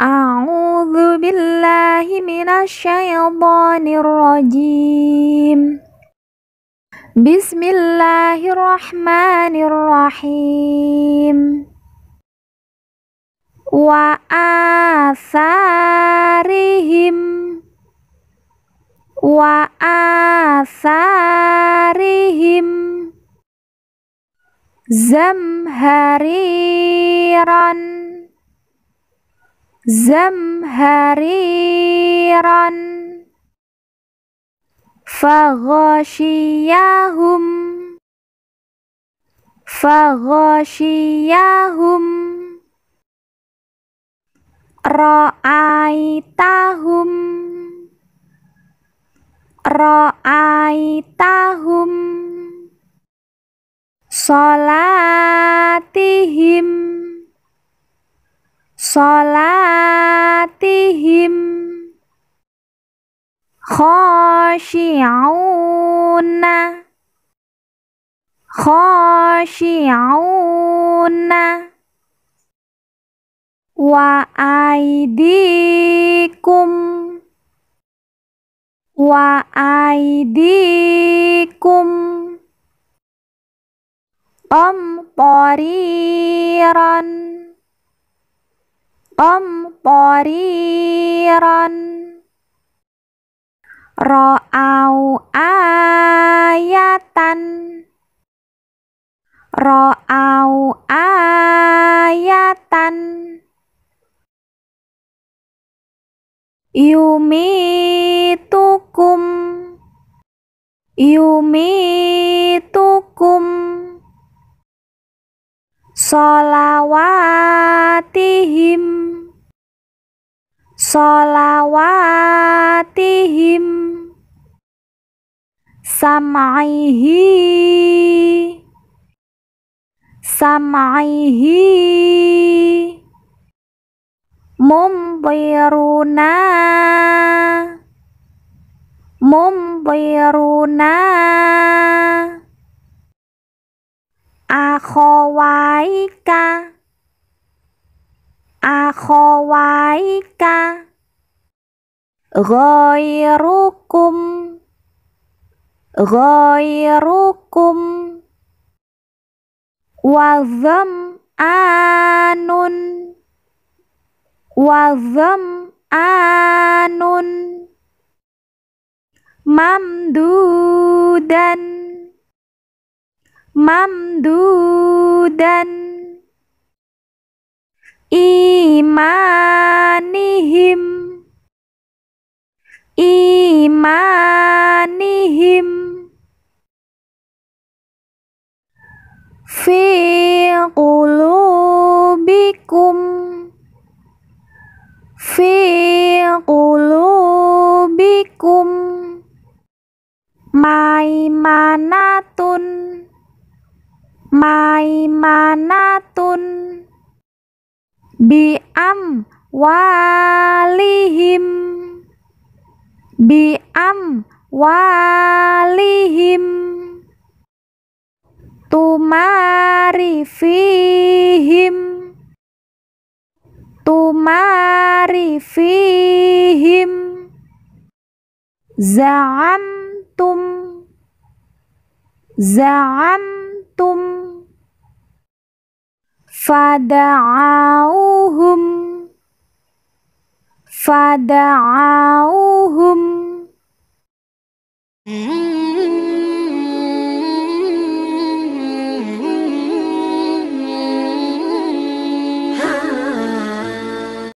A'udzu billahi minasyaitonir rajim. Bismillahirrahmanirrahim. Wa asarihim wa asarihim zamhariran zamhariran faghashiyahum faghashiyahum ra'aitahum ra'aitahum salat خاشعون خاشعون وأيديكم وأيديكم قمطريرا قمطريرا Roau ayatan Roau ayatan Yumi tukum, Yumi tukum, Solawatihim Solawatihim sam'ihi sam'ihi mumtiruna mumtiruna akhawaika akhawaika ghairukum Ghairukum Wazam anun Wazam anun Mamdudan Mamdudan Imanihim Imanihim fi qulubikum fi qulubikum maimanatun maimanatun bi'am walihim bi'am walihim tuma Tumari fihim Tumari fihim Za'amtum Za'amtum Fada'auhum Fada'auhum mm -hmm.